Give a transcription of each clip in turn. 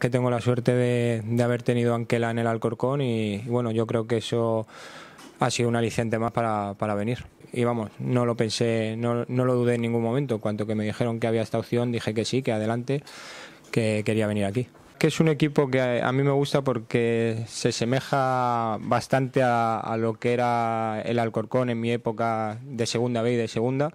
que tengo la suerte de, haber tenido a Anquela en el Alcorcón y, bueno, yo creo que eso ha sido un aliciente más para, para venir. Y vamos, no lo pensé, no, no lo dudé en ningún momento. Cuanto que me dijeron que había esta opción, dije que sí, que adelante, que quería venir aquí que es un equipo que a mí me gusta porque se semeja bastante a, a, lo que era el Alcorcón en mi época de segunda B y de segunda.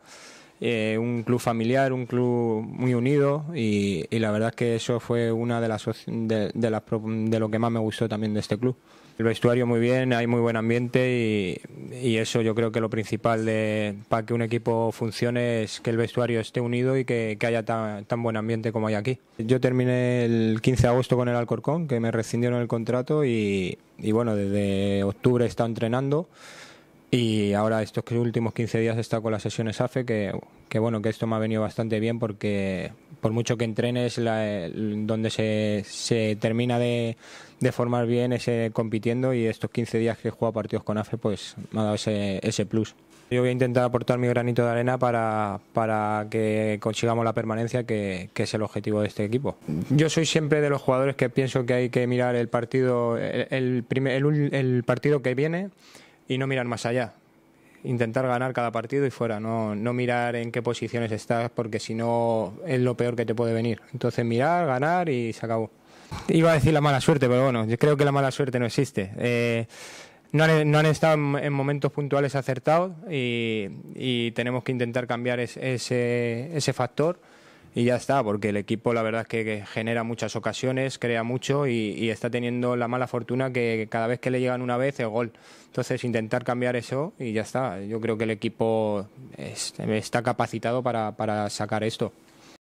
Eh, un club familiar, un club muy unido y, la verdad es que eso fue una de las de, de lo que más me gustó también de este club. El vestuario muy bien, hay muy buen ambiente y, eso yo creo que lo principal de, para que un equipo funcione es que el vestuario esté unido y que, haya tan, buen ambiente como hay aquí. Yo terminé el 15 de agosto con el Alcorcón, que me rescindieron el contrato y, y bueno, desde octubre he estado entrenando. Y ahora estos últimos 15 días he estado con las sesiones AFE, que, bueno, que esto me ha venido bastante bien porque por mucho que entrenes, donde se, se termina de, formar bien es compitiendo y estos 15 días que he jugado partidos con AFE, pues me ha dado ese, ese plus. Yo voy a intentar aportar mi granito de arena para, para que consigamos la permanencia, que, es el objetivo de este equipo. Yo soy siempre de los jugadores que pienso que hay que mirar el partido, primer, el partido que viene y no mirar más allá. Intentar ganar cada partido y fuera, no, no mirar en qué posiciones estás, porque si no es lo peor que te puede venir. Entonces mirar, ganar y se acabó. Iba a decir la mala suerte, pero bueno, yo creo que la mala suerte no existe. Eh, no han, no han, estado en, momentos puntuales acertados y, y tenemos que intentar cambiar ese, ese, factor y ya está, porque el equipo la verdad es que, genera muchas ocasiones, crea mucho y, está teniendo la mala fortuna que cada vez que le llegan una vez es gol. Entonces intentar cambiar eso y ya está. Yo creo que el equipo está capacitado para sacar esto.